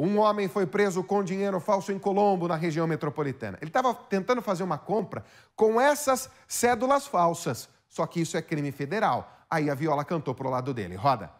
Um homem foi preso com dinheiro falso em Colombo, na região metropolitana. Ele estava tentando fazer uma compra com essas cédulas falsas. Só que isso é crime federal. Aí a Viola cantou pro lado dele. Roda.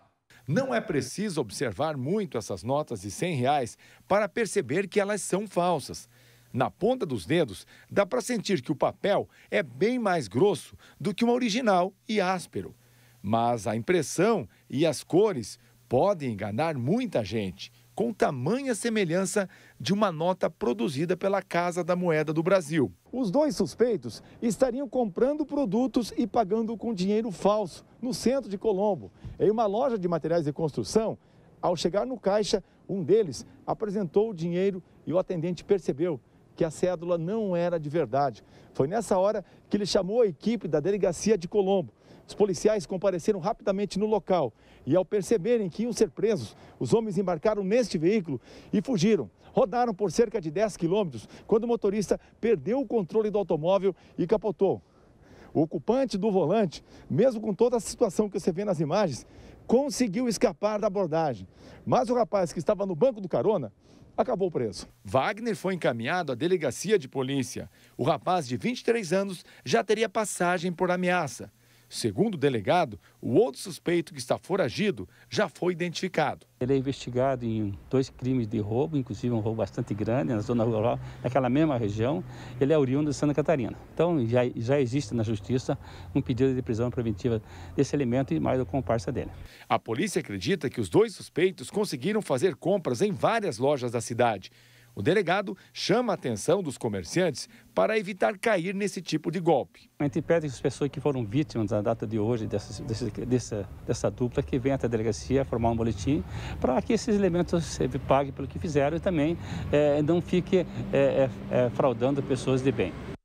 Não é preciso observar muito essas notas de 100 reais para perceber que elas são falsas. Na ponta dos dedos, dá para sentir que o papel é bem mais grosso do que uma original e áspero. Mas a impressão e as cores podem enganar muita gente com tamanha semelhança de uma nota produzida pela Casa da Moeda do Brasil. Os dois suspeitos estariam comprando produtos e pagando com dinheiro falso no centro de Colombo, em uma loja de materiais de construção. Ao chegar no caixa, um deles apresentou o dinheiro e o atendente percebeu que a cédula não era de verdade. Foi nessa hora que ele chamou a equipe da delegacia de Colombo. Os policiais compareceram rapidamente no local e, ao perceberem que iam ser presos, os homens embarcaram neste veículo e fugiram. Rodaram por cerca de 10 quilômetros quando o motorista perdeu o controle do automóvel e capotou. O ocupante do volante, mesmo com toda a situação que você vê nas imagens, conseguiu escapar da abordagem. Mas o rapaz que estava no banco do carona acabou preso. Wagner foi encaminhado à delegacia de polícia. O rapaz de 23 anos já teria passagem por ameaça. Segundo o delegado, o outro suspeito que está foragido já foi identificado. Ele é investigado em dois crimes de roubo, inclusive um roubo bastante grande na zona rural, naquela mesma região. Ele é oriundo de Santa Catarina. Então já, já existe na justiça um pedido de prisão preventiva desse elemento e mais o comparsa dele. A polícia acredita que os dois suspeitos conseguiram fazer compras em várias lojas da cidade. O delegado chama a atenção dos comerciantes para evitar cair nesse tipo de golpe. A gente pede que as pessoas que foram vítimas na data de hoje dessa, dessa, dessa dupla que venham até a delegacia formar um boletim para que esses elementos se paguem pelo que fizeram e também é, não fiquem é, eh, é, eh, fraudando pessoas de bem.